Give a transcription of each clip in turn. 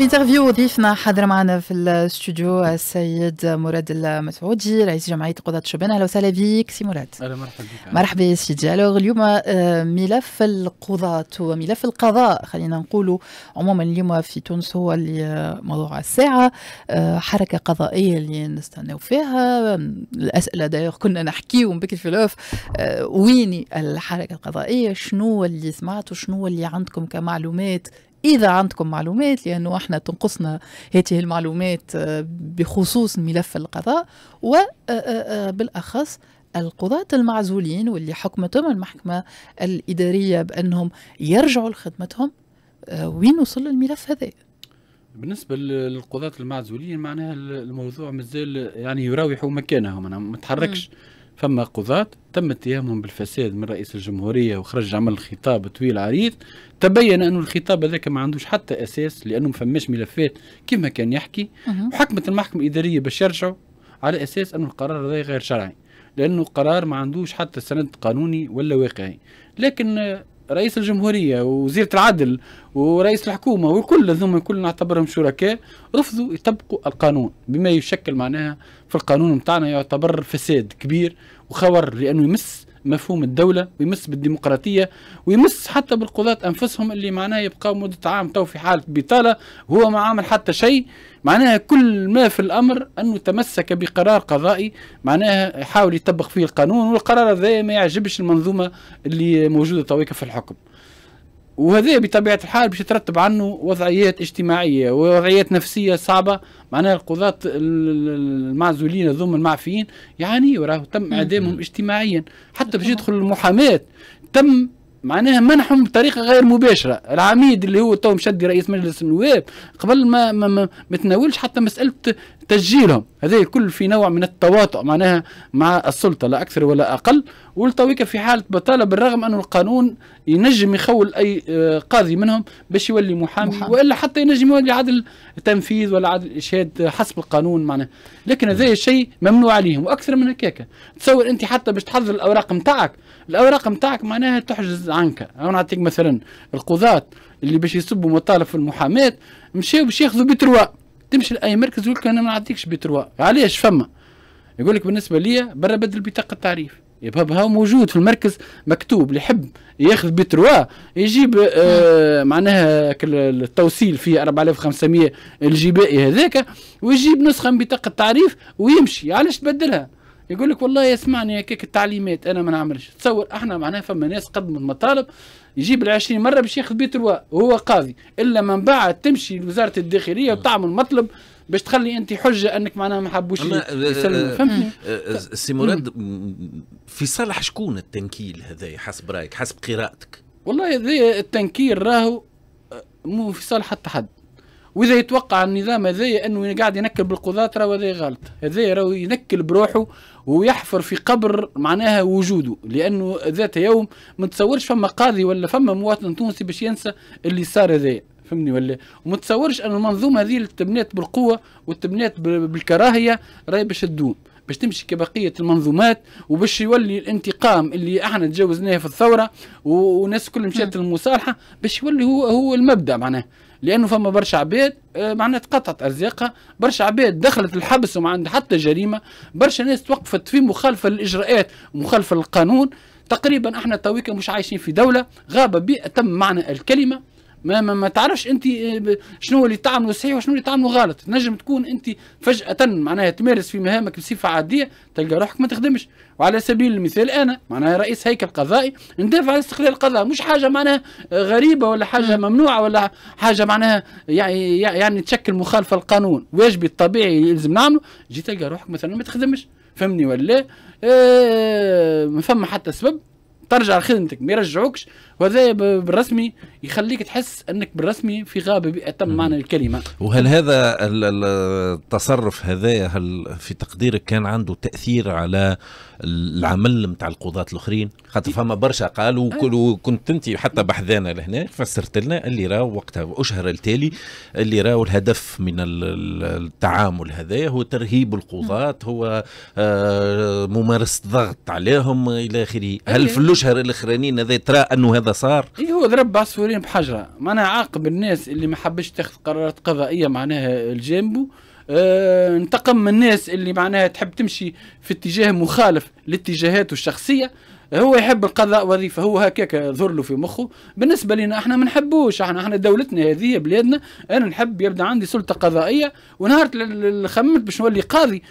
انترفيو ضيفنا حاضر معنا في الاستوديو السيد مراد المسعودي رئيس جمعيه قضاة الشبان اهلا وسهلا بك سي مراد اهلا مرحبا بك مرحبا سيدي الوغ اليوم آه، ملف القضاة وملف القضاء خلينا نقولوا عموما اليوم في تونس هو اللي آه، موضوع الساعه آه، حركه قضائيه اللي نستناو فيها الاسئله دايوغ كنا نحكيو بكري في الاوف وين الحركه القضائيه شنو اللي سمعتوا شنو اللي عندكم كمعلومات إذا عندكم معلومات لأنه احنا تنقصنا هذه المعلومات آه، بخصوص ملف القضاء وبالأخص آه، آه، القضاة المعزولين واللي حكمتهم المحكمة الإدارية بأنهم يرجعوا لخدمتهم وين وصل الملف هذا؟ بالنسبه للقضاة المعزولين معناها الموضوع مازال يعني يراوحوا مكانهم انا ما تحركش فما قضاة تم اتهامهم بالفساد من رئيس الجمهورية وخرج عمل خطاب طويل عريض تبين أن الخطاب هذاك ما عندوش حتى أساس لأنه فماش ملفات كما كان يحكي وحكمت المحكمة الإدارية باش يرجعوا على أساس أن القرار هذا غير شرعي لأنه قرار ما عندوش حتى سند قانوني ولا واقعي لكن رئيس الجمهوريه ووزيره العدل ورئيس الحكومه والكل هذوما كل نعتبرهم شركاء رفضوا يطبقوا القانون بما يشكل معناها في القانون نتاعنا يعتبر فساد كبير وخور لانه يمس مفهوم الدوله ويمس بالديمقراطيه ويمس حتى بالقضاة انفسهم اللي معناها يبقاو مده عام تو في حاله بطاله هو ما عامل حتى شيء معناها كل ما في الامر انه تمسك بقرار قضائي معناها يحاول يطبق فيه القانون والقرار هذا ما يعجبش المنظومه اللي موجوده تويكا في الحكم وهذا بطبيعه الحال باش يترتب عنه وضعيات اجتماعيه ووضعيات نفسيه صعبه معناها القضاة المعزولين ذم المعفيين يعني وراه تم اعدامهم اجتماعيا حتى باش يدخل المحاماه تم معناها منحهم بطريقه غير مباشره العميد اللي هو تو مشدي رئيس مجلس النواب قبل ما ما, ما, ما تناولش حتى مساله تسجيلهم هذا كل في نوع من التواطؤ معناها مع السلطة لا أكثر ولا أقل والتويكا في حالة بطالة بالرغم أنه القانون ينجم يخول أي آه، قاضي منهم باش يولي محامي, محامي وإلا حتى ينجم يولي عدل تنفيذ ولا عدل إشهاد حسب القانون معناها لكن هذا الشيء ممنوع عليهم وأكثر من هكاك تصور أنت حتى باش تحضر الأوراق نتاعك الأوراق نتاعك معناها تحجز عنك أنا نعطيك مثلا القضاة اللي باش يسبوا مطالب في المحاماة مشاو باش ياخذوا بتروا تمشي لاي مركز يقول لك انا ما نعطيكش بي 3 علاش فما يقول لك بالنسبه ليا برا بدل بطاقه تعريف يبقى هو موجود في المركز مكتوب اللي يحب ياخذ بي 3 يجيب آه معناها التوصيل فيه 4500 الجبائي هذاك ويجيب نسخه من بطاقه تعريف ويمشي علاش تبدلها يقول لك والله يسمعني هكاك التعليمات انا ما نعملش تصور احنا معناها فما ناس قدموا المطالب يجيب ال20 مره باش ياخذ بيت الوا وهو قاضي الا من بعد تمشي لوزاره الداخليه نعم. وتعمل مطلب باش تخلي انت حجه انك معناها ما حبوش يسلموا آه، آه، آه، فهمتني سي مراد في صالح شكون التنكيل هذا حسب رايك حسب قراءتك والله التنكيل راهو مو في صالح حتى حد واذا يتوقع النظام هذايا انه قاعد ينكل بالقضاة راه هذا غلط هذا راهو ينكل بروحه ويحفر في قبر معناها وجوده لانه ذات يوم ما تصورش فما قاضي ولا فما مواطن تونسي باش ينسى اللي صار هذايا فهمني ولا وما تصورش ان المنظومه هذه التبنيات بالقوه والتبنيات بالكراهيه راهي باش تدوم باش تمشي كبقيه المنظومات وباش يولي الانتقام اللي احنا تجاوزناه في الثوره والناس كل مشات للمصالحه باش يولي هو هو المبدا معناه لانه فما برشا عباد آه، معناها تقطعت ارزاقها برشا عباد دخلت الحبس وما عندها حتى جريمه برشا ناس توقفت في مخالفه للاجراءات مخالفه للقانون تقريبا احنا تويكا مش عايشين في دوله غاب بيئه تم معنى الكلمه ما ما, ما تعرفش انت آه، شنو اللي تعمله صحيح وشنو اللي تعمله غلط نجم تكون انت فجاه معناها تمارس في مهامك بصفه عاديه تلقى روحك ما تخدمش وعلى سبيل المثال انا معناها رئيس هيكل قضائي ندافع على استقلال القضاء مش حاجه معناها غريبه ولا حاجه ممنوعه ولا حاجه معناها يعني يعني تشكل مخالفه للقانون واجبي الطبيعي يلزم نعمله جيت تلقى روحك مثلا ما تخدمش فهمني ولا لا آه ما فما حتى سبب ترجع لخدمتك ما يرجعوكش وهذا بالرسمي يخليك تحس انك بالرسمي في غابه باتم معنى الكلمه وهل هذا التصرف هذايا هل في تقديرك كان عنده تاثير على العمل نتاع القضاة الاخرين خاطر فما برشا قالوا آه. وكنت انت حتى بحذانا لهنا فسرت لنا اللي راه وقتها اشهر التالي اللي راه الهدف من التعامل هذا هو ترهيب القضاة هو آه، ممارسة ضغط عليهم الى اخره هل إيه. في الاشهر الاخرانيين هذا ترى انه هذا صار؟ اي هو ضرب عصفورين بحجره معناها عاقب الناس اللي ما حبش تاخذ قرارات قضائيه معناها الجانبو آه، انتقم من الناس اللي معناها تحب تمشي في اتجاه مخالف لاتجاهاته الشخصيه هو يحب القضاء وظيفه هو هكاك ظهر له في مخه بالنسبه لنا احنا ما نحبوش احنا احنا دولتنا هذه بلادنا انا نحب يبدا عندي سلطه قضائيه ونهار خممت باش نولي قاضي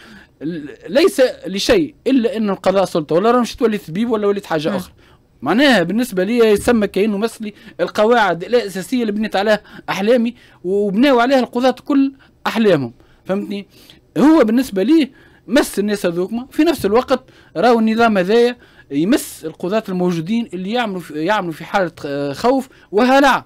ليس لشيء الا انه القضاء سلطه ولا راه مش تولي طبيب ولا وليت حاجه نعم. اخرى معناها بالنسبه لي يسمى كأنه مثلي القواعد الاساسيه اللي بنيت عليها احلامي وبناوا عليها القضاة كل احلامهم فهمتني هو بالنسبه ليه مس الناس هذوكما في نفس الوقت راهو النظام هذايا يمس القضاة الموجودين اللي يعملوا في يعملوا في حالة آه، خوف وهلع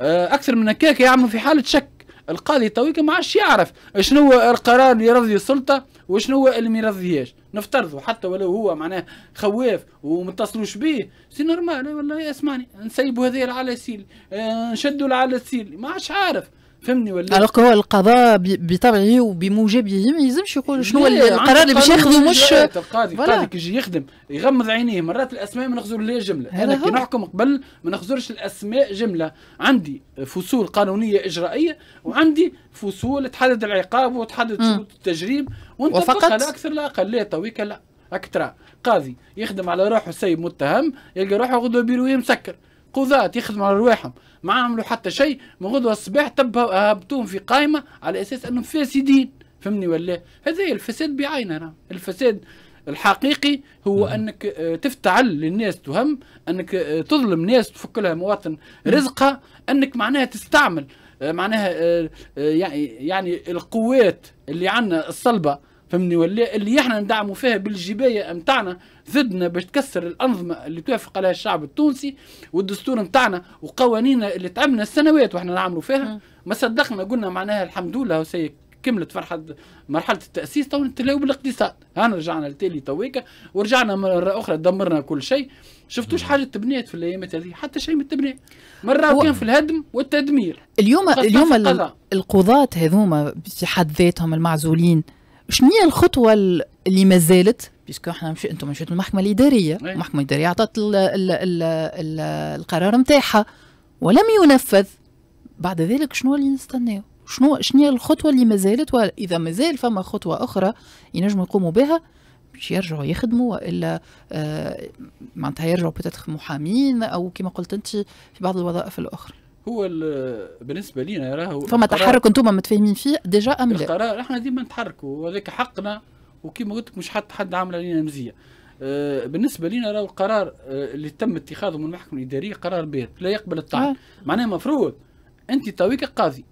آه، أكثر من هكاك يعملوا في حالة شك القاضي تويك ما عادش يعرف شنو هو القرار اللي يرضي السلطة وشنو هو اللي ما يرضيهاش نفترضوا حتى ولو هو معناه خواف وما اتصلوش به سي نورمال والله اسمعني نسيبوا هذايا على السيل آه، نشدوا على السيل ما عادش عارف فهمني ولا لا؟ هو القضاء بطبعه وبموجبه ما يلزمش يقول شنو القرار اللي باش ياخذه مش القاضي القاضي كي يجي يخدم يغمض عينيه مرات الاسماء ما نخزر لها جمله انا كي نحكم قبل ما نخزرش الاسماء جمله عندي فصول قانونيه اجرائيه وعندي فصول تحدد العقاب وتحدد التجريب فقط لا اكثر لا اقل لا طويك لا اكثر قاضي يخدم على روحه سيب متهم يلقى روحه غدوه بيرويه مسكر قضاة يخدموا على رواحهم ما عملوا حتى شيء من غدوة الصباح تبها هبطوهم في قائمة على أساس أنهم فاسدين فهمني ولا هذا الفساد بعينه الفساد الحقيقي هو نعم. انك آه، تفتعل للناس تهم انك آه، تظلم ناس تفك لها مواطن رزقها انك معناها تستعمل آه، معناها يعني القوات اللي عندنا الصلبه فهمني ولا اللي احنا ندعموا فيها بالجبايه نتاعنا ضدنا باش تكسر الانظمه اللي توافق عليها الشعب التونسي والدستور نتاعنا وقوانيننا اللي تعبنا السنوات واحنا نعملوا فيها ما صدقنا قلنا معناها الحمد لله وسي كملت فرحة مرحلة التأسيس تو نتلاو بالاقتصاد هانا رجعنا لتالي تويكا ورجعنا مرة أخرى دمرنا كل شيء شفتوش حاجة تبنيت في الايام هذه حتى شيء من مرة هو... كان في الهدم والتدمير اليوم اليوم القضاة هذوما في حد ذاتهم المعزولين شنو هي الخطوه اللي ما زالت بيسكو احنا مش انتم مشيتوا إيه. المحكمه الاداريه المحكمه الاداريه عطت القرار نتاعها ولم ينفذ بعد ذلك شنو اللي نستناو شنو شنو هي الخطوه اللي ما زالت واذا مازال فما خطوه اخرى ينجموا يقوموا بها باش يرجعوا يخدموا والا آه معناتها يرجعوا بتتخ محامين او كما قلت انت في بعض الوظائف الاخرى هو بالنسبه لينا راهو فما تحرك انتم متفاهمين فيه ديجا ام لا؟ القرار احنا ديما نتحركوا وهذاك حقنا وكيما قلت لك مش حتى حد عامل علينا مزيه. آه بالنسبه لينا راهو القرار آه، اللي تم اتخاذه من المحكمه الاداريه قرار بير لا يقبل الطعن. آه. معناه المفروض انت تويك قاضي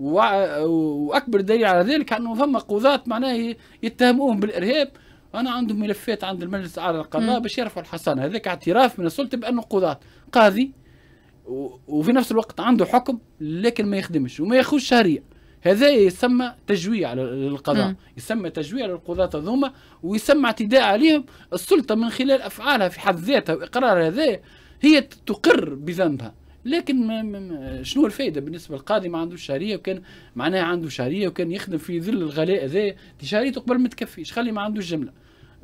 واكبر دليل على ذلك انه فما قضاة معناه يتهموهم بالارهاب انا عندهم ملفات عند المجلس الاعلى للقضاء باش يرفعوا الحصانه هذاك اعتراف من السلطه بانه قضاة قاضي وفي نفس الوقت عنده حكم لكن ما يخدمش وما ياخذش شهريه هذا يسمى تجويع للقضاء م. يسمى تجويع للقضاة هذوما ويسمى اعتداء عليهم السلطة من خلال أفعالها في حد ذاتها وإقرارها هذا هي تقر بذنبها لكن ما ما شنو الفائدة بالنسبة للقاضي ما عندوش شهرية وكان معناها عنده شهرية وكان يخدم في ظل الغلاء هذا شهريته قبل ما تكفيش خلي ما عندوش جملة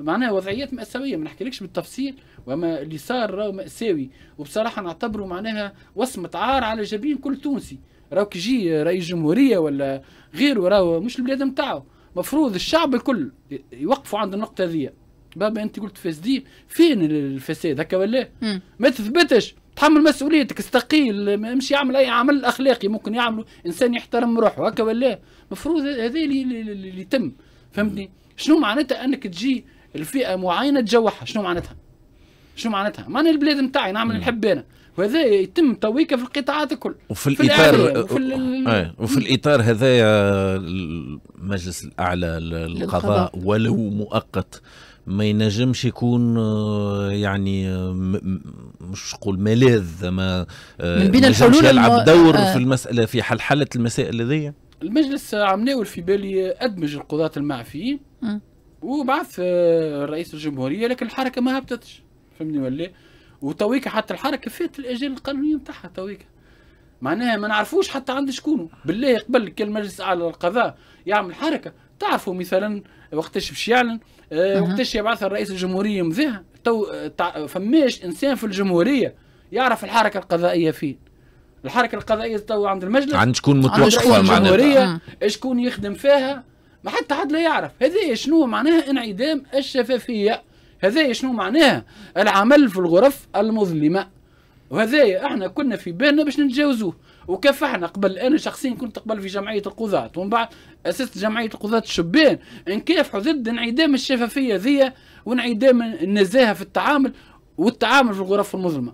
معناها وضعيات مأساوية ما نحكيلكش بالتفصيل وما اللي صار راهو مأساوي وبصراحة نعتبره معناها وصمة عار على جبين كل تونسي راهو كي يجي رئيس جمهورية ولا غيره راهو مش البلاد نتاعو مفروض الشعب الكل يوقفوا عند النقطة ذي بابا انت قلت فاسدين فين الفساد هكا ولا ما تثبتش تحمل مسؤوليتك استقيل مش يعمل اي عمل اخلاقي ممكن يعمله انسان يحترم روحه هكا ولا مفروض هذا اللي يتم فهمتني شنو معناتها انك تجي الفئه معينه تجوعها شنو معناتها شنو معناتها معنى البلاد نتاعي نعمل نحب انا وهذا يتم تويكه في القطاعات الكل وفي الاطار وفي, ال... آه، وفي الاطار هذايا المجلس الاعلى للقضاء ولو مؤقت ما ينجمش يكون آه، يعني مش نقول ملاذ ما آه، من بين الحلول يلعب دور في المساله في حل حله المسائل هذيا المجلس عم ناول في بالي ادمج القضاة المعفيين وبعث آه، رئيس الجمهوريه لكن الحركه ما هبطتش فهمني ولا إيه؟ وتويكا حتى الحركه فات الاجال القانونيه نتاعها تويكا معناها ما نعرفوش حتى عند شكونه بالله قبل كان المجلس على القضاء يعمل حركه تعرفوا مثلا وقتاش باش يعلن أه. وقتاش يبعث الرئيس الجمهوريه مذاها تو فماش انسان في الجمهوريه يعرف الحركه القضائيه فين الحركه القضائيه تو عند المجلس عند شكون متوقفه معناها الجمهوريه شكون يخدم فيها ما حتى حد لا يعرف هذا شنو معناها انعدام الشفافية هذا شنو معناها العمل في الغرف المظلمة وهذا احنا كنا في بالنا باش نتجاوزوه وكافحنا قبل انا شخصيا كنت قبل في جمعيه القضاة ومن بعد اسست جمعيه القضاة الشبان نكافحوا ضد انعدام الشفافيه ذي وانعدام النزاهه في التعامل والتعامل في الغرف المظلمه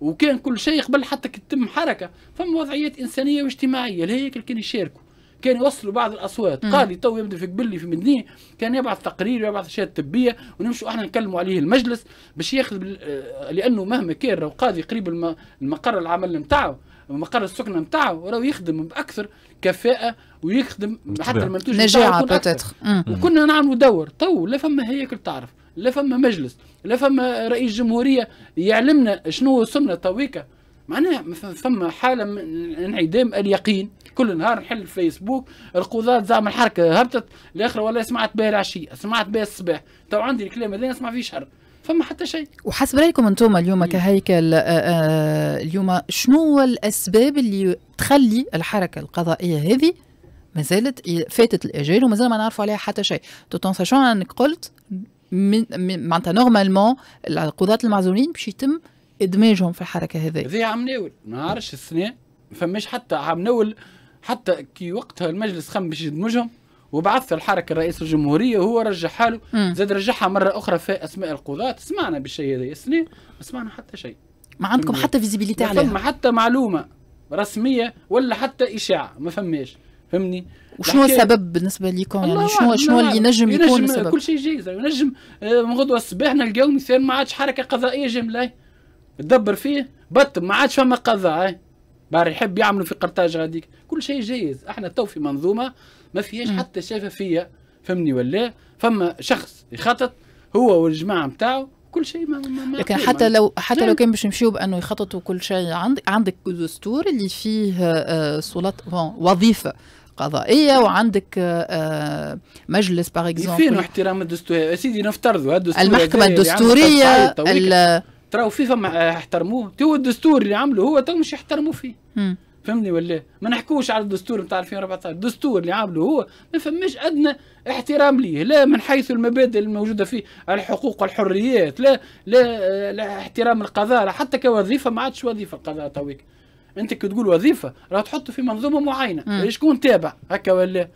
وكان كل شيء قبل حتى كتم حركه فما وضعيات انسانيه واجتماعيه لهيك كان يشاركوا كان يوصلوا بعض الاصوات مم. قال تو يبدا في قبلي في مدنيه كان يبعث تقرير ويبعث اشياء طبيه ونمشوا احنا نكلموا عليه المجلس باش ياخذ بال... آه، لانه مهما كان راهو قاضي قريب الم... المقر العمل نتاعو مقر السكنه نتاعو راهو يخدم باكثر كفاءه ويخدم حتى المنتوج نجاعه بتاتر وكنا نعملوا دور تو لا فما هياكل تعرف لا فما مجلس لا فما رئيس جمهوريه يعلمنا شنو وصلنا تويكا معناها فما حاله من انعدام اليقين كل نهار نحل الفيسبوك القضاة زعما الحركه هبطت الاخر ولا سمعت بها العشيه سمعت بها الصباح تو عندي الكلام هذا نسمع فيه شهر فما حتى شيء وحسب رايكم انتم اليوم كهيكل آه، آه، اليوم شنو هو الاسباب اللي تخلي الحركه القضائيه هذه ما زالت فاتت الاجال زال ما نعرفوا عليها حتى شيء تو ساشون انك قلت معناتها نورمالمون القضاة المعزولين باش يتم ادماجهم في الحركه هذه هذه عم ناول ما عارش السنه فماش حتى عم ناول حتى كي وقتها المجلس خم باش يدمجهم وبعث الحركه الرئيس الجمهوريه وهو رجع حاله زاد رجعها مره اخرى في اسماء القضاة سمعنا بالشيء هذا السنه ما سمعنا حتى شيء ما عندكم حتى فيزيبيليتي عليها ما حتى معلومه رسميه ولا حتى اشاعه ما فماش فهمني وشنو السبب بالنسبه لكم يعني شنو شنو اللي ينجم يكون السبب كل شيء جايز ينجم آه، من غدوه الصباح نلقاو مثال ما عادش حركه قضائيه جمله تدبر فيه بطل ما عادش فما قضاء بار يحب يعملوا في قرطاج غاديك كل شيء جيد احنا تو في منظومه ما فيهاش حتى شفافيه فهمني ولا فما شخص يخطط هو والجماعه نتاعو كل شيء ما, ما لكن حتى لو حتى لو كان باش نمشيو بانه يخططوا كل شيء عندك عندك دستور اللي فيه آه، آه، سلطه وظيفه قضائيه نعم. وعندك آه، مجلس باغ اكزومبل فين احترام الدستور يا سيدي نفترضوا المحكمه الدستوريه تراو في فما احترموه تو الدستور اللي عمله هو تو مش يحترموا فيه فهمني ولا ما نحكوش على الدستور نتاع 2014 الدستور اللي عمله هو ما فماش ادنى احترام ليه لا من حيث المبادئ الموجوده فيه الحقوق والحريات لا لا, لا احترام القضاء لا حتى كوظيفه ما عادش وظيفه القضاء تويك انت كي تقول وظيفه راه تحطه في منظومه معينه شكون تابع هكا ولا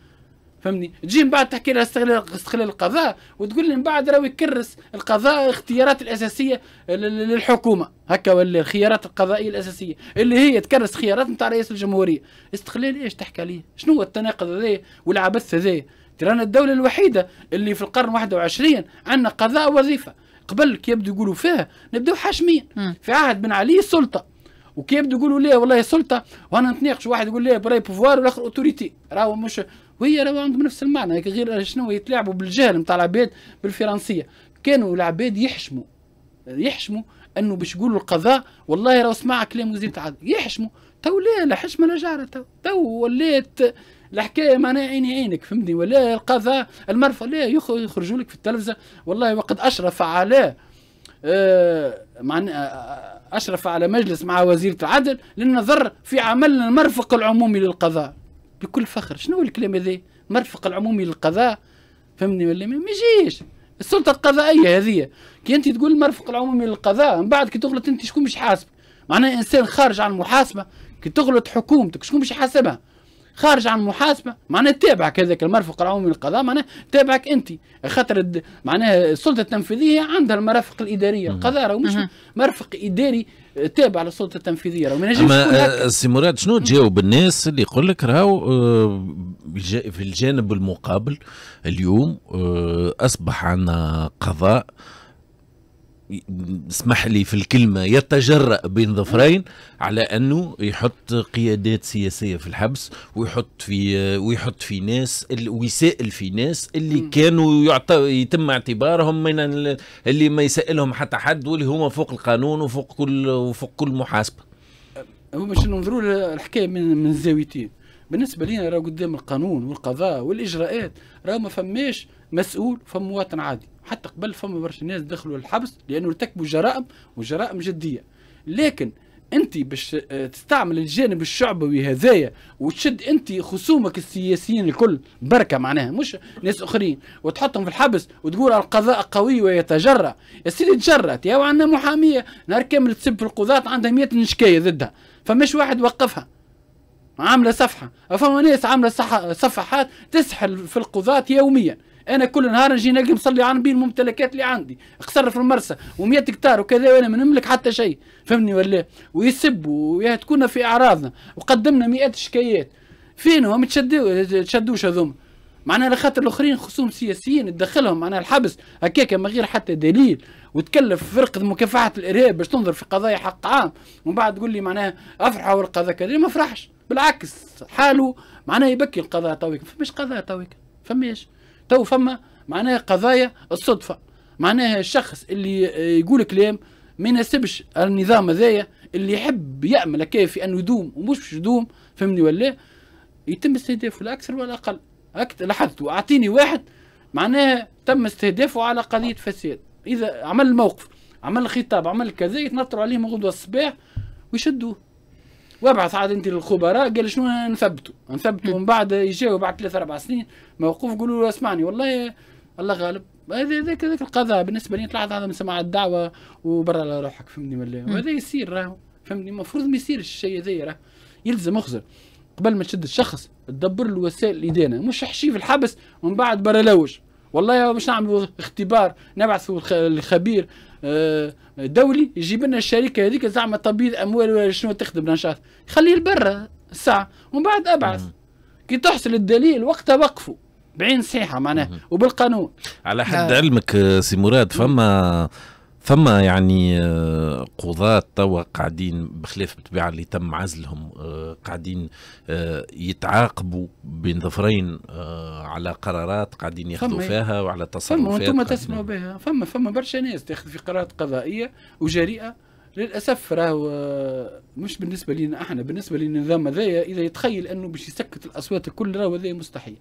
فهمني تجي من بعد تحكي لها استغلال استغلال القضاء وتقول لي من بعد راهو يكرس القضاء الاختيارات الاساسيه للحكومه هكا ولا الخيارات القضائيه الاساسيه اللي هي تكرس خيارات نتاع رئيس الجمهوريه استغلال ايش تحكي عليه شنو هو التناقض هذا والعبث هذا ترانا الدولة الوحيدة اللي في القرن 21 عندنا قضاء وظيفة قبل كي يبدو يقولوا فيها نبداو حاشمين في عهد بن علي السلطة وكي يبدو يقولوا ليه والله سلطة وانا نتناقش واحد يقول ليه براي بوفوار والاخر اوتوريتي راهو مش وهي راهو عندهم نفس المعنى غير شنو يتلاعبوا بالجهل نتاع العباد بالفرنسيه كانوا العباد يحشموا يحشموا انه باش يقولوا القضاء والله راهو سمع كلام وزير العدل يحشموا تو لا لا حشمه لا جاره تو وليت ولات الحكايه معناها عيني عينك فهمتني ولا القضاء المرفأ لا يخرجوا لك في التلفزه والله وقد اشرف على آه، معناها اشرف على مجلس مع وزيره العدل للنظر في عمل المرفق العمومي للقضاء بكل فخر شنو الكلام هذا مرفق العمومي للقضاء فهمني ولا ما يجيش السلطه القضائيه هذه كي انت تقول المرفق العمومي للقضاء من بعد كي تغلط انت شكون مش حاسب معناها انسان خارج عن المحاسبه كي تغلط حكومتك شكون باش يحاسبها خارج عن المحاسبه معناها تابعك هذاك المرفق العمومي للقضاء معناها تابعك انت خاطر معناها السلطه التنفيذيه عندها المرافق الاداريه القضاء ومش مش مرفق اداري تابع للسلطه التنفيذيه راه ما نجمش اما آه، سي مراد شنو تجاوب الناس اللي يقول لك راهو آه، في الجانب المقابل اليوم آه، اصبح عندنا قضاء اسمح لي في الكلمة يتجرأ بين ظفرين على أنه يحط قيادات سياسية في الحبس ويحط في ويحط في ناس ويسائل في ناس اللي م. كانوا يتم اعتبارهم من اللي ما يسائلهم حتى حد واللي هما فوق القانون وفوق كل وفوق كل محاسبة باش ننظروا الحكاية من من الزاويتين بالنسبة لينا راه قدام القانون والقضاء والإجراءات راه ما فماش مسؤول فمواطن عادي حتى قبل فما برشا ناس دخلوا الحبس لانه ارتكبوا جرائم وجرائم جديه لكن انت باش آه، تستعمل الجانب الشعبوي هذايا وتشد انت خصومك السياسيين الكل بركه معناها مش ناس اخرين وتحطهم في الحبس وتقول القضاء قوي ويتجرا يا سيدي تجرات يا عندنا محاميه نهار كامل تسب في القضاة عندها 100 شكايه ضدها فماش واحد وقفها عامله صفحه فما ناس عامله صفحات تسحل في القضاة يوميا انا كل نهار نجي نلقى مصلي عن بين الممتلكات اللي عندي خسر في المرسى و100 هكتار وكذا وانا ما نملك حتى شيء فهمني ولا ويسبوا تكون في اعراضنا وقدمنا مئات الشكايات فين هم تشدوا تشدوش هذوما معناها على خاطر الاخرين خصوم سياسيين تدخلهم معناها الحبس هكاك من غير حتى دليل وتكلف فرقه مكافحه الارهاب باش تنظر في قضايا حق عام ومن بعد تقول لي معناها افرحوا والقضاء كذا ما فرحش بالعكس حاله معناها يبكي القضاء تويك فماش قضاء تويك فماش تو فما معناها قضايا الصدفه معناها الشخص اللي يقول كلام ما يناسبش النظام هذايا اللي يحب يامل هكا في انه يدوم ومش باش يدوم فهمني ولا يتم استهدافه لا اكثر ولا اقل لاحظت اعطيني واحد معناها تم استهدافه على قضيه فساد اذا عمل الموقف عمل خطاب عمل كذا يتنطروا عليه من غدوه الصباح ويشدوه وابعث عاد انت للخبراء قال شنو نثبتوا نثبتوا من بعد يجاوا بعد ثلاث اربع سنين موقوف يقولوا له اسمعني والله الله غالب هذا ذاك ذاك القضاء بالنسبه لي طلعت هذا سماع الدعوه وبرا على روحك فهمني ولا وهذا يصير راهو فهمني المفروض ما يصيرش الشيء هذا راه يلزم اخزر قبل ما تشد الشخص تدبر له وسائل الادانه مش احشيه في الحبس ومن بعد برا لوش والله باش نعملوا اختبار نبعثوا الخبير آه، دولي يجيب لنا الشركه هذيك زعما تبييض اموال ولا شنو تخدم نشاط خليه لبرا الساعه ومن بعد ابعث كي تحصل الدليل وقتها وقفوا بعين صحيحه معناها وبالقانون على حد علمك آه، سي مراد فما فما يعني آه، قضاة توا قاعدين بخلاف بالطبيعة اللي تم عزلهم آه، قاعدين آه، يتعاقبوا بين ظفرين على قرارات قاعدين ياخذوا فيها وعلى تصرفات فما وانتم تسمعوا بها فما فما برشا ناس تاخذ في قرارات قضائية وجريئة للاسف راهو مش بالنسبه لنا احنا بالنسبه للنظام هذايا اذا يتخيل انه باش يسكت الاصوات الكل راهو هذايا مستحيل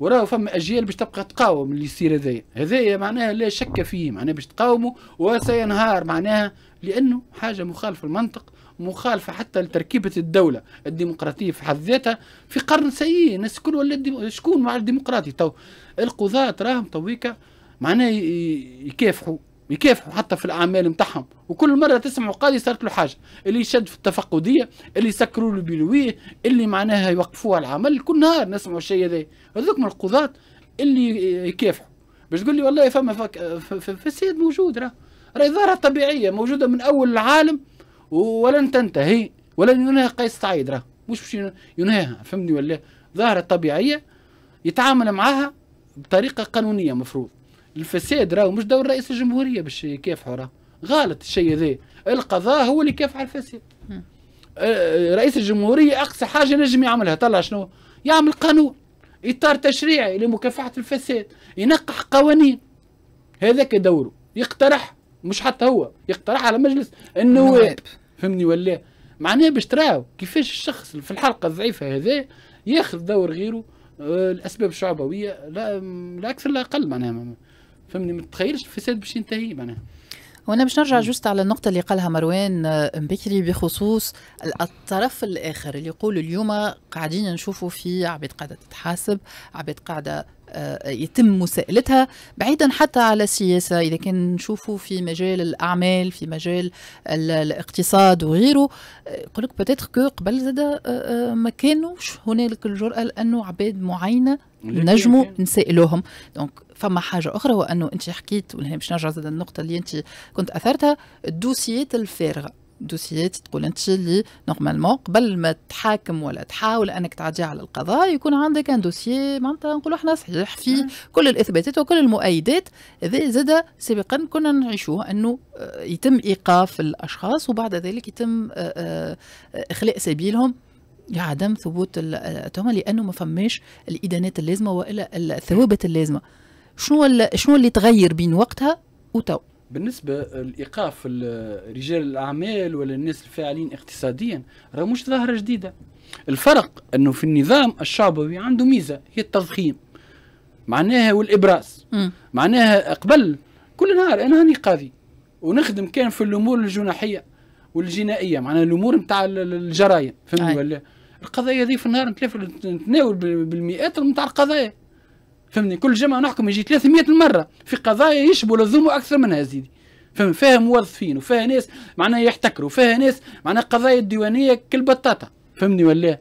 وراه فما اجيال باش تبقى تقاوم اللي يصير هذايا هذايا معناها لا شك فيه معناها باش تقاومه وسينهار معناها لانه حاجه مخالفه المنطق مخالفه حتى لتركيبه الدوله الديمقراطيه في حد ذاتها في قرن سيء الناس الكل ولا شكون مع الديمقراطي تو القضاة راهم تويكا معناها يكافحوا يكافحوا حتى في الاعمال نتاعهم وكل مره تسمعوا قاضي صارت له حاجه اللي شد في التفقديه اللي يسكروا له بلويه اللي معناها يوقفوه على العمل كل نهار نسمعوا الشيء هذا هذوك من القضاة اللي يكافحوا باش تقول لي والله فما فساد موجود راه راهي ظاهره طبيعيه موجوده من اول العالم ولن تنتهي ولن ينهي قيس سعيد راه مش باش ينهيها فهمني ولا ظاهره طبيعيه يتعامل معها بطريقه قانونيه مفروض الفساد راهو مش دور رئيس الجمهوريه باش يكافحوا راه غلط الشيء هذا القضاء هو اللي كافح الفساد أه، رئيس الجمهوريه اقصى حاجه نجم يعملها طلع شنو يعمل قانون اطار تشريعي لمكافحه الفساد ينقح قوانين هذاك دوره يقترح مش حتى هو يقترح على مجلس النواب فهمني ولا معناه باش تراو كيفاش الشخص في الحلقه الضعيفه هذا ياخذ دور غيره الاسباب أه، الشعبويه لا, لا اكثر لا اقل معناها فهمني ما تتخيلش الفساد باش ينتهي معناها وانا باش نرجع جوست على النقطه اللي قالها مروان آه، بكري بخصوص الطرف الاخر اللي يقول اليوم قاعدين نشوفوا في عباد قاعده تتحاسب عباد قاعده آه، يتم مساءلتها بعيدا حتى على السياسة إذا كان نشوفه في مجال الأعمال في مجال الاقتصاد وغيره آه، يقولك بتاتر كو قبل زادا ما كانوش هنالك الجرأة لأنه عباد معينة نجموا نسائلوهم دونك فما حاجه اخرى وانه انت حكيت وهنا باش نرجع زاد النقطه اللي انت كنت اثرتها الدوسيات الفارغه دوسيات تقول انت اللي نورمالمون قبل ما تحاكم ولا تحاول انك تعدي على القضاء يكون عندك ان دوسي معناتها نقولوا احنا صحيح فيه كل الاثباتات وكل المؤيدات هذا زاد سابقا كنا نعيشوه انه آه، يتم ايقاف الاشخاص وبعد ذلك يتم آه، آه، اخلاء سبيلهم لعدم ثبوت التهمه لانه ما فماش الادانات اللازمه والا الثوابت اللازمه شنو شنو اللي تغير بين وقتها وتو بالنسبة لإيقاف رجال الأعمال ولا الناس الفاعلين اقتصاديا راه مش ظاهرة جديدة الفرق أنه في النظام الشعبوي عنده ميزة هي التضخيم معناها والإبراز م. معناها قبل كل نهار أنا هاني قاضي ونخدم كان في الأمور الجناحية والجنائية معناها الأمور نتاع الجرائم فهمت ولا القضايا هذه في النهار نتناول بالمئات نتاع القضايا فهمني كل جمعه نحكم يجي 300 مره في قضايا يشبه لزومه اكثر منها هذه فهم فيها موظفين وفيها ناس معناها يحتكروا وفيها ناس معناها قضايا الديوانيه كالبطاطا فهمني ولا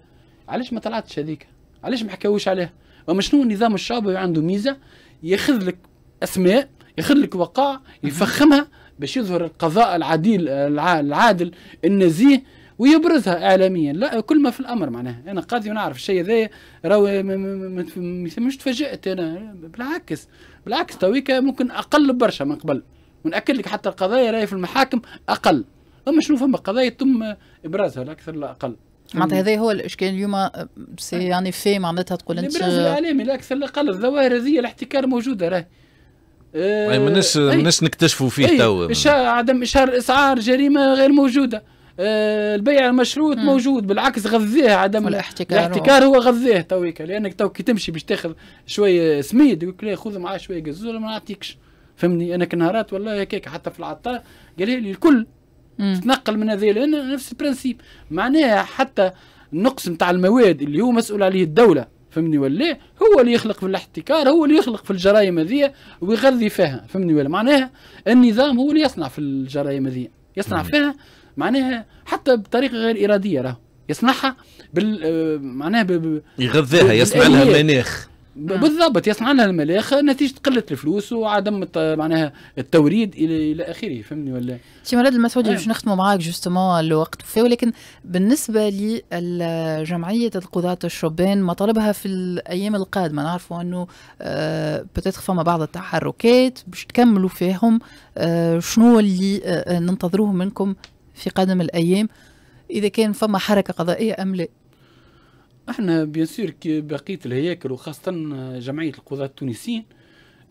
علاش ما طلعتش هذيك علاش ما حكاوش عليها اما شنو النظام الشعبي عنده ميزه ياخذ لك اسماء ياخذ لك وقائع يفخمها باش يظهر القضاء العديل العادل النزيه ويبرزها اعلاميا لا كل ما في الامر معناها انا قاضي ونعرف الشيء هذا راهو مش تفاجات انا بالعكس بالعكس تويكا ممكن اقل برشا من قبل وناكد لك حتى القضايا راهي في المحاكم اقل اما شنو فما قضايا تم ابرازها لا اكثر لا اقل معناتها هذا هو الاشكال اليوم سي أه. يعني في معناتها تقول انت الابراز الاعلامي لا اكثر لا اقل الظواهر هذه الاحتكار موجوده راهي ما أه، ما نكتشفوا فيه توا عدم اشهار اسعار جريمه غير موجوده آه، البيع المشروط مم. موجود بالعكس غذيه عدم الاحتكار الاحتكار هو غذيه تويك لانك تو كي تمشي باش تاخذ شويه سميد يقول لك خذ معاه شويه قزوز ما نعطيكش فهمني انا كنهارات والله هكاك حتى في العطار قال لي الكل مم. تتنقل من هذه لان نفس البرنسيب معناها حتى النقص نتاع المواد اللي هو مسؤول عليه الدوله فهمني ولا هو اللي يخلق في الاحتكار هو اللي يخلق في الجرائم هذه ويغذي فيها فهمني ولا معناها النظام هو اللي يصنع في الجرائم هذه يصنع مم. فيها معناها حتى بطريقه غير اراديه راه يصنعها بال آه، معناها ب... يصنع لها المناخ بالضبط يصنع لها المناخ نتيجه قله الفلوس وعدم معناها التوريد الى الى اخره فهمني ولا سي مراد المسعودي آه. باش نختموا معاك جوستومون الوقت ولكن بالنسبه لجمعيه القضاة الشبان مطالبها في الايام القادمه نعرفوا انه بتيتر آه، فما بعض التحركات باش تكملوا فيهم شنو اللي ننتظروه منكم في قادم الأيام إذا كان فما حركة قضائية أم لا احنا بيان سور بقيه الهياكل وخاصه جمعيه القضاه التونسيين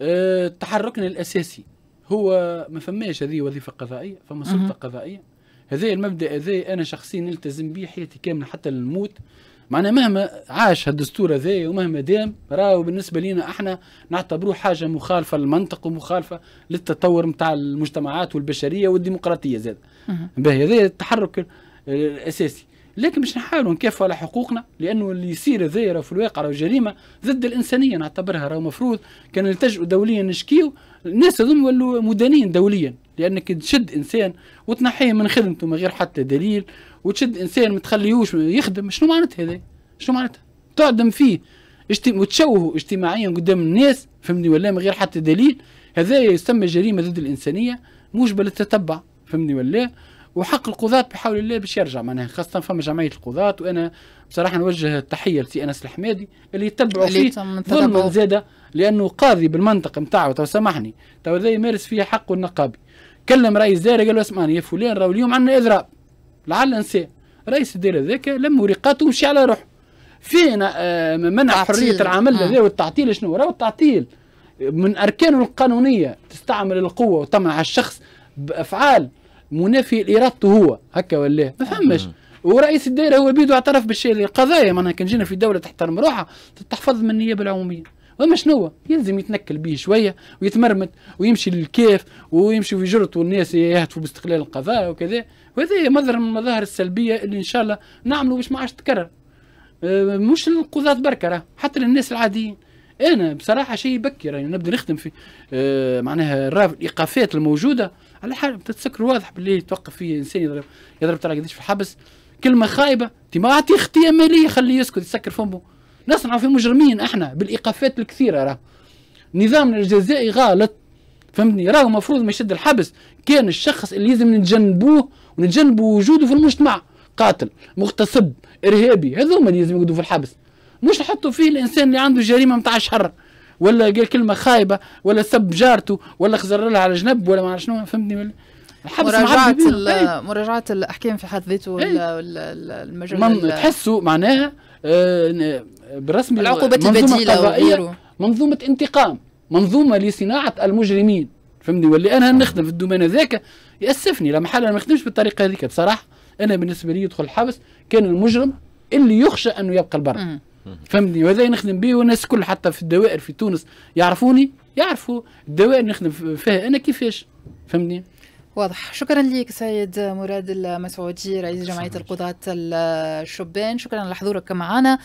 اه تحركنا الاساسي هو ما فماش هذه وظيفه قضائيه فما سلطه قضائيه هذا المبدا هذا انا شخصيا نلتزم به حياتي كامله حتى الموت معناها مهما عاش هالدستور هذايا ومهما دام راهو بالنسبه لينا احنا نعتبروه حاجه مخالفه للمنطق ومخالفه للتطور نتاع المجتمعات والبشريه والديمقراطيه زاد باهي هذا التحرك الاساسي لكن مش نحاولوا نكافوا على حقوقنا لانه اللي يصير هذايا في الواقع راهو جريمه ضد الانسانيه نعتبرها راهو مفروض كان نلتجئوا دوليا نشكيو الناس هذوما ولوا مدانين دوليا لانك تشد انسان وتنحيه من خدمته من غير حتى دليل وتشد انسان ما تخليهوش يخدم شنو معناتها هذا؟ شنو معناتها؟ تعدم فيه اجتم... وتشوهه اجتماعيا قدام الناس فهمني ولا من غير حتى دليل هذا يسمى جريمه ضد الانسانيه موجبه للتتبع فهمني ولا وحق القضاة بحول الله باش يرجع معناها خاصة فما جمعية القضاة وأنا بصراحة نوجه التحية لسي أنس الحمادي اللي يتبعوا فيه ظلما زادة لأنه قاضي بالمنطقة نتاعو تو سامحني تو يمارس فيه حقه النقابي كلم رئيس دائرة قال له اسمعني يا فلان راهو اليوم عندنا إضراب لعل نساء رئيس الدار هذاك لم ورقاته ومشي على روحه فينا آه، منع حريه العمل هذا آه. والتعطيل شنو راهو التعطيل من اركانه القانونيه تستعمل القوه وتمنع الشخص بافعال منافيه لارادته هو هكا ولا ما فهمش آه. ورئيس الدائره هو بيدو اعترف بالشيء القضايا معناها كان جينا في دوله تحترم روحها تحفظ من النيابه العموميه وما شنو يلزم يتنكل به شويه ويتمرمد ويمشي للكيف ويمشي في جرته والناس يهتفوا باستقلال القضاء وكذا وهذا مظهر من المظاهر السلبيه اللي ان شاء الله نعمله باش ما عادش تكرر آه، مش للقضاة بركة حتى للناس العاديين انا بصراحه شيء يبكي راني يعني نبدا نخدم في آه، معناها الراف الايقافات الموجوده على حال تتسكر واضح باللي توقف في انسان يضرب يضرب ترى قديش في الحبس كلمه خايبه ما اعطيه خطيه ماليه خليه يسكت يسكر فمه نصنع في مجرمين احنا بالايقافات الكثيره راه نظامنا الجزائي غلط فهمتني راه المفروض ما يشد الحبس كان الشخص اللي لازم نتجنبوه ونتجنبوا وجوده في المجتمع قاتل مغتصب ارهابي هذوما اللي لازم يقعدوا في الحبس مش نحطوا فيه الانسان اللي عنده جريمه نتاع شهر ولا قال كلمه خايبه ولا سب جارته ولا خزر لها على جنب ولا ما عرف شنو فهمتني ولا مراجعة إيه. مراجعة الأحكام في حد ذاته إيه. المجال تحسوا معناها آه، بالرسم العقوبات البديلة منظومة انتقام منظومة لصناعة المجرمين فهمني واللي انا نخدم في الدومين هذاك ياسفني لا محل انا ما نخدمش بالطريقه هذيك بصراحه انا بالنسبه لي يدخل الحبس كان المجرم اللي يخشى انه يبقى البر فهمني وهذا نخدم به والناس الكل حتى في الدوائر في تونس يعرفوني يعرفوا الدوائر نخدم فيها انا كيفاش فهمني واضح شكرا لك سيد مراد المسعودي رئيس جمعيه القضاه الشبان شكرا لحضورك معنا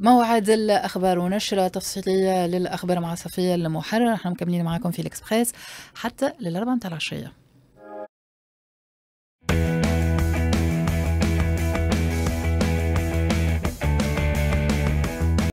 موعد الاخبار ونشره تفصيليه للاخبار مع صفيه المحرر نحن مكملين معاكم في الاكسبريس حتى للاربعه متاع العشيه